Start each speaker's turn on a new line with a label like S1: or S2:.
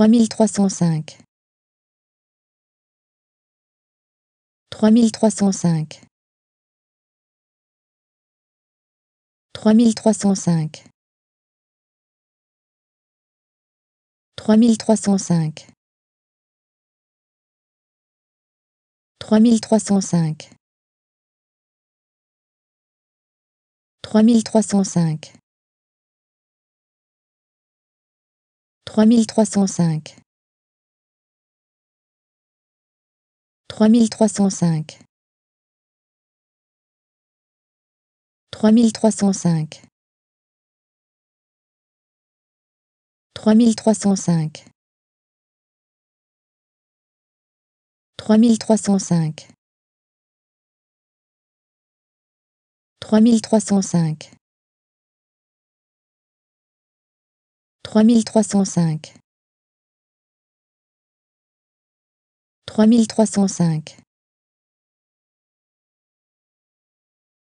S1: 3305 3305 3305 3305 3305 3305 3305 3305 3305 3305 3305 3305 3305 3305